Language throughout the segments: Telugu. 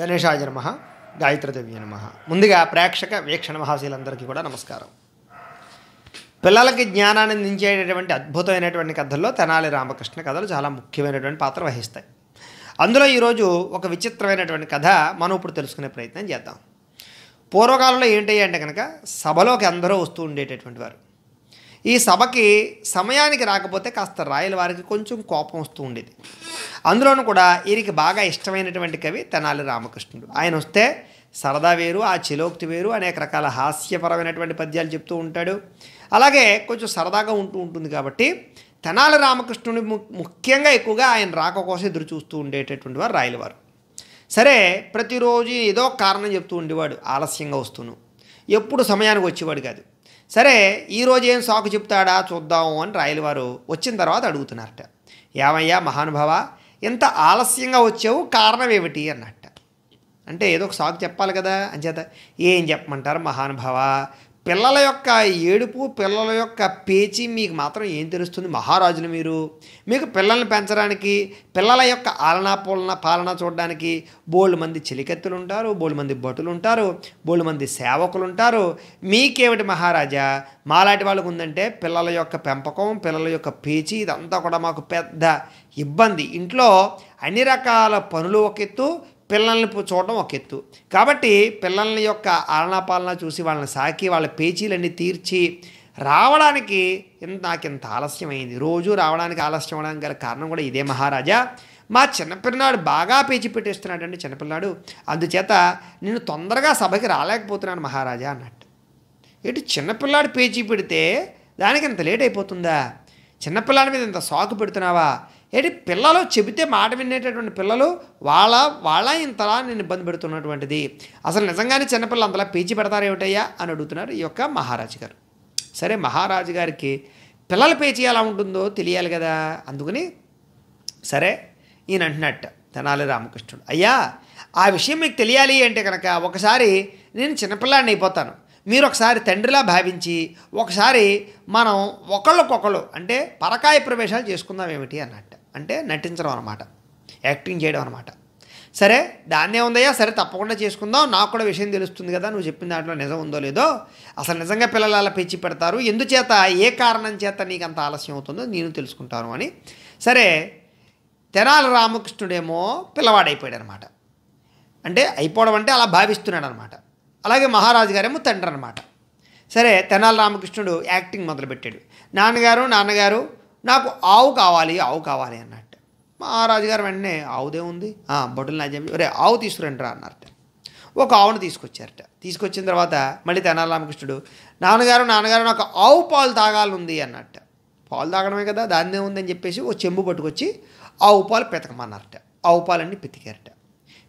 గణేషాయ నమ గాయత్రదేవి నమ ముందుగా ప్రేక్షక వీక్షణ మహాశీలందరికీ కూడా నమస్కారం పిల్లలకి జ్ఞానాన్ని అందించేటటువంటి అద్భుతమైనటువంటి కథల్లో తెనాలి రామకృష్ణ కథలు చాలా ముఖ్యమైనటువంటి పాత్ర వహిస్తాయి అందులో ఈరోజు ఒక విచిత్రమైనటువంటి కథ మనం ఇప్పుడు తెలుసుకునే ప్రయత్నం చేద్దాం పూర్వకాలంలో ఏంటి అంటే కనుక సభలోకి అందరూ వస్తూ ఉండేటటువంటి వారు ఈ సభకి సమయానికి రాకపోతే కాస్త రాయల వారికి కొంచెం కోపం వస్తూ ఉండేది అందులోనూ కూడా వీరికి బాగా ఇష్టమైనటువంటి కవి తెనాలి రామకృష్ణుడు ఆయన వస్తే సరదా వేరు ఆ చిలోక్తి వేరు అనేక రకాల హాస్యపరమైనటువంటి పద్యాలు చెప్తూ ఉంటాడు అలాగే కొంచెం సరదాగా ఉంటూ ఉంటుంది కాబట్టి తెనాలి రామకృష్ణుని ముఖ్యంగా ఎక్కువగా ఆయన రాక కోసం ఎదురు చూస్తూ ఉండేటటువంటి వారు రాయలవారు సరే ప్రతిరోజు ఏదో కారణం చెప్తూ ఉండేవాడు ఆలస్యంగా వస్తును ఎప్పుడు సమయానికి వచ్చేవాడు కాదు సరే ఈరోజు ఏం సాకు చెప్తాడా చూద్దాము అని రాయలవారు వచ్చిన తర్వాత అడుగుతున్నారట ఏమయ్యా మహానుభావ ఇంత ఆలస్యంగా వచ్చావు కారణం ఏమిటి అన్నట్ట అంటే ఏదో ఒక సాకు చెప్పాలి కదా అంచేత ఏం చెప్పమంటారు మహానుభావ పిల్లల యొక్క ఏడుపు పిల్లల యొక్క పేచి మీకు మాత్రం ఏం తెలుస్తుంది మహారాజులు మీరు మీకు పిల్లల్ని పెంచడానికి పిల్లల యొక్క ఆలనా పోలన పాలన చూడడానికి బోల్డ్ మంది చిలికెత్తులు ఉంటారు బోల్డ్ మంది భటులు ఉంటారు బోల్డ్ మంది సేవకులు ఉంటారు మీకేమిటి మహారాజా మాలాంటి వాళ్ళకు ఉందంటే పిల్లల యొక్క పెంపకం పిల్లల యొక్క పేచి ఇదంతా కూడా మాకు పెద్ద ఇబ్బంది ఇంట్లో అన్ని రకాల పనులు ఒక ఎత్తు పిల్లల్ని చూడడం ఒక ఎత్తు కాబట్టి పిల్లల్ని యొక్క ఆలనాపాలన చూసి వాళ్ళని సాకి వాళ్ళ పేచీలన్నీ తీర్చి రావడానికి ఇంత నాకు ఇంత ఆలస్యమైంది రోజు రావడానికి ఆలస్యం అవడానికి గల కారణం కూడా ఇదే మహారాజా మా చిన్నపిల్లనాడు బాగా పేచి పెట్టేస్తున్నాడు అండి అందుచేత నేను తొందరగా సభకి రాలేకపోతున్నాను మహారాజా అన్నట్టు ఇటు చిన్నపిల్లాడు పేచీ పెడితే దానికి ఇంత లేట్ అయిపోతుందా చిన్నపిల్లాడి మీద ఇంత సాకు పెడుతున్నావా ఏంటి పిల్లలు చెబితే మాట వినేటటువంటి పిల్లలు వాళ్ళ వాళ్ళ ఇంతలా నేను ఇబ్బంది పెడుతున్నటువంటిది అసలు నిజంగానే చిన్నపిల్లలు అంతలా పీచి ఏమిటయ్యా అని అడుగుతున్నారు ఈ యొక్క మహారాజు గారు సరే మహారాజు గారికి పిల్లల పేచి ఎలా ఉంటుందో తెలియాలి కదా అందుకని సరే ఈయన అంటున్నట్ట తెనాలి రామకృష్ణుడు అయ్యా ఆ విషయం మీకు తెలియాలి అంటే కనుక ఒకసారి నేను చిన్నపిల్లాడిని అయిపోతాను మీరు ఒకసారి తండ్రిలా భావించి ఒకసారి మనం ఒకళ్ళకొకళ్ళు అంటే పరకాయ ప్రవేశాలు చేసుకుందాం ఏమిటి అన్నట్టు అంటే నటించడం అనమాట యాక్టింగ్ చేయడం అనమాట సరే దాన్నే ఉందయ్యా సరే తప్పకుండా చేసుకుందాం నాకు కూడా విషయం తెలుస్తుంది కదా నువ్వు చెప్పిన దాంట్లో నిజం ఉందో లేదో అసలు నిజంగా పిల్లలు అలా పెంచి పెడతారు ఎందుచేత ఏ కారణం చేత నీకు అంత ఆలస్యం అవుతుందో నేను తెలుసుకుంటాను అని సరే తెనాల రామకృష్ణుడేమో పిల్లవాడైపోయాడు అనమాట అంటే అయిపోవడం అంటే అలా భావిస్తున్నాడు అనమాట అలాగే మహారాజు గారేమో తండ్రి అనమాట సరే తెనాల రామకృష్ణుడు యాక్టింగ్ మొదలుపెట్టాడు నాన్నగారు నాన్నగారు నాకు ఆవు కావాలి ఆవు కావాలి అన్నట్టు మహారాజు గారు వెంటనే ఆవుదే ఉంది బొట్టులు నాజం రే ఆవు తీసుకురండి రా అన్నారట ఒక ఆవును తీసుకొచ్చారట తీసుకొచ్చిన తర్వాత మళ్ళీ తెనాల రామకృష్ణుడు నాన్నగారు నాన్నగారు నాకు ఆవు పాలు తాగాలనుంది అన్నట్ట పాలు తాగడమే కదా దానిదే ఉందని చెప్పేసి ఓ చెంబు పట్టుకొచ్చి ఆవు పాలు పెతకమన్నారట ఆవు పాలన్నీ పితికారట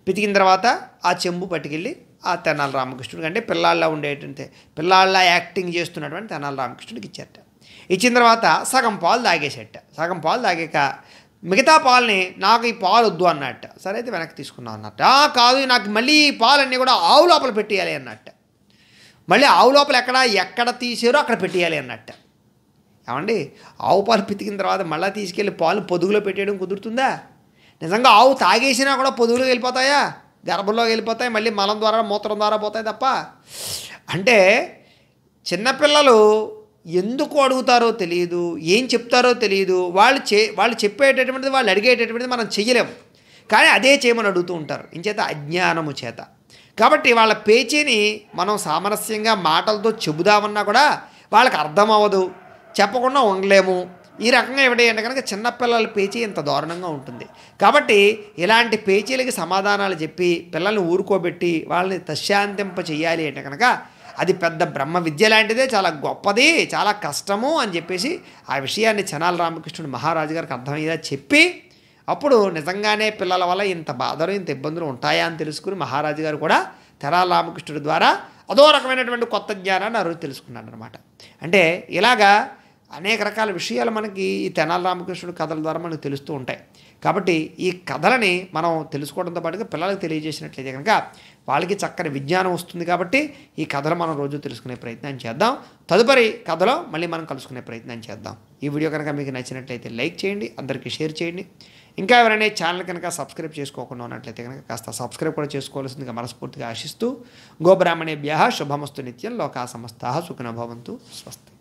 పితికిన తర్వాత ఆ చెంబు పట్టుకెళ్ళి ఆ తెనాల రామకృష్ణుడు అంటే పిల్లాళ్ళ ఉండేటంటే పిల్లాళ్ళ యాక్టింగ్ చేస్తున్నటువంటి తెనాల రామకృష్ణుడికి ఇచ్చారట ఇచ్చిన తర్వాత సగం పాలు తాగేసేట సగం పాలు తాగాక మిగతా పాలని నాకు ఈ పాలు వద్దు అన్నట్ట సరే అయితే వెనక్కి తీసుకున్నాం అన్నట్ట కాదు నాకు మళ్ళీ ఈ పాలన్నీ కూడా ఆవు లోపల పెట్టేయాలి అన్నట్ట మళ్ళీ ఆవు లోపల ఎక్కడ ఎక్కడ తీసారో అక్కడ పెట్టేయాలి అన్నట్ట ఏమండి ఆవు పాలు పితికిన తర్వాత మళ్ళీ తీసుకెళ్ళి పాలు పొదుగులో పెట్టేయడం కుదురుతుందా నిజంగా ఆవు తాగేసినా కూడా పొదుగులో వెళ్ళిపోతాయా గర్భంలో వెళ్ళిపోతాయి మళ్ళీ మలం ద్వారా మూత్రం ద్వారా పోతాయి తప్ప అంటే చిన్నపిల్లలు ఎందుకు అడుగుతారో తెలియదు ఏం చెప్తారో తెలియదు వాళ్ళు చే వాళ్ళు చెప్పేటటువంటిది వాళ్ళు అడిగేటటువంటిది మనం చెయ్యలేము కానీ అదే చేయమని అడుగుతూ ఉంటారు ఇంచేత అజ్ఞానము చేత కాబట్టి వాళ్ళ పేచీని మనం సామరస్యంగా మాటలతో చెబుదామన్నా కూడా వాళ్ళకి అర్థమవ్వదు చెప్పకుండా ఉండలేము ఈ రకంగా ఎవడేయండి కనుక చిన్నపిల్లల పేచీ ఇంత దారుణంగా ఉంటుంది కాబట్టి ఇలాంటి పేచీలకి సమాధానాలు చెప్పి పిల్లల్ని ఊరుకోబెట్టి వాళ్ళని తశాంతింప చేయాలి అంటే కనుక అది పెద్ద బ్రహ్మ విద్య లాంటిదే చాలా గొప్పది చాలా కష్టము అని చెప్పేసి ఆ విషయాన్ని చెనాల రామకృష్ణుడు మహారాజు గారికి అర్థమయ్యేలా చెప్పి అప్పుడు నిజంగానే పిల్లల వల్ల ఇంత బాధలు ఇంత ఇబ్బందులు ఉంటాయా అని తెలుసుకుని మహారాజు గారు కూడా తెరాల రామకృష్ణుడి ద్వారా అదో రకమైనటువంటి కొత్త జ్ఞానాన్ని అరువు తెలుసుకున్నాడు అనమాట అంటే ఇలాగా అనేక రకాల విషయాలు మనకి ఈ తెనాల రామకృష్ణుడు కథల ద్వారా మనకు తెలుస్తూ ఉంటాయి కాబట్టి ఈ కథలని మనం తెలుసుకోవడంతో పాటుగా పిల్లలకు తెలియజేసినట్లయితే కనుక వాళ్ళకి చక్కని విజ్ఞానం వస్తుంది కాబట్టి ఈ కథలు మనం రోజు తెలుసుకునే ప్రయత్నం చేద్దాం తదుపరి కథలో మళ్ళీ మనం కలుసుకునే ప్రయత్నం చేద్దాం ఈ వీడియో కనుక మీకు నచ్చినట్లయితే లైక్ చేయండి అందరికీ షేర్ చేయండి ఇంకా ఎవరైనా ఛానల్ కనుక సబ్స్క్రైబ్ చేసుకోకుండా ఉన్నట్లయితే కనుక కాస్త సబ్స్క్రైబ్ కూడా చేసుకోవాల్సిందిగా మనస్ఫూర్తిగా ఆశిస్తూ గోబ్రాహ్మణేభ్య శుభమస్తు నిత్యం లోకా సమస్త సుఖనభవంతు స్వస్తి